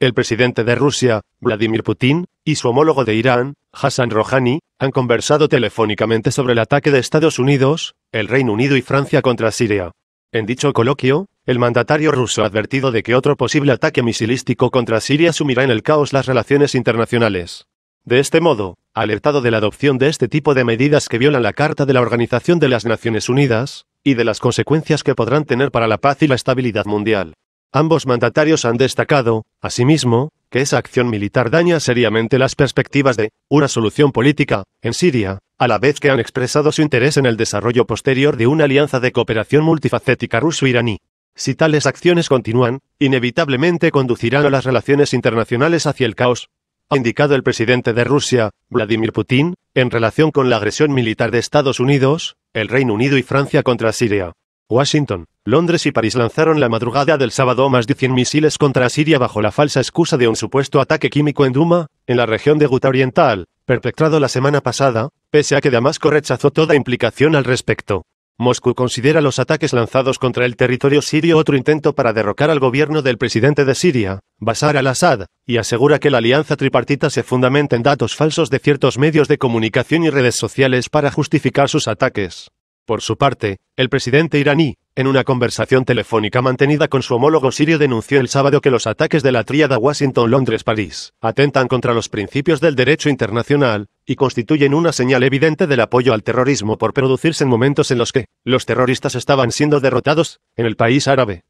El presidente de Rusia, Vladimir Putin, y su homólogo de Irán, Hassan Rouhani, han conversado telefónicamente sobre el ataque de Estados Unidos, el Reino Unido y Francia contra Siria. En dicho coloquio, el mandatario ruso ha advertido de que otro posible ataque misilístico contra Siria sumirá en el caos las relaciones internacionales. De este modo, ha alertado de la adopción de este tipo de medidas que violan la Carta de la Organización de las Naciones Unidas, y de las consecuencias que podrán tener para la paz y la estabilidad mundial. Ambos mandatarios han destacado, asimismo, que esa acción militar daña seriamente las perspectivas de una solución política en Siria, a la vez que han expresado su interés en el desarrollo posterior de una alianza de cooperación multifacética ruso-iraní. Si tales acciones continúan, inevitablemente conducirán a las relaciones internacionales hacia el caos, ha indicado el presidente de Rusia, Vladimir Putin, en relación con la agresión militar de Estados Unidos, el Reino Unido y Francia contra Siria. Washington, Londres y París lanzaron la madrugada del sábado más de 100 misiles contra Siria bajo la falsa excusa de un supuesto ataque químico en Duma, en la región de Guta Oriental, perpetrado la semana pasada, pese a que Damasco rechazó toda implicación al respecto. Moscú considera los ataques lanzados contra el territorio sirio otro intento para derrocar al gobierno del presidente de Siria, Bashar al-Assad, y asegura que la alianza tripartita se fundamenta en datos falsos de ciertos medios de comunicación y redes sociales para justificar sus ataques. Por su parte, el presidente iraní, en una conversación telefónica mantenida con su homólogo sirio, denunció el sábado que los ataques de la tríada Washington-Londres-París atentan contra los principios del derecho internacional y constituyen una señal evidente del apoyo al terrorismo por producirse en momentos en los que los terroristas estaban siendo derrotados en el país árabe.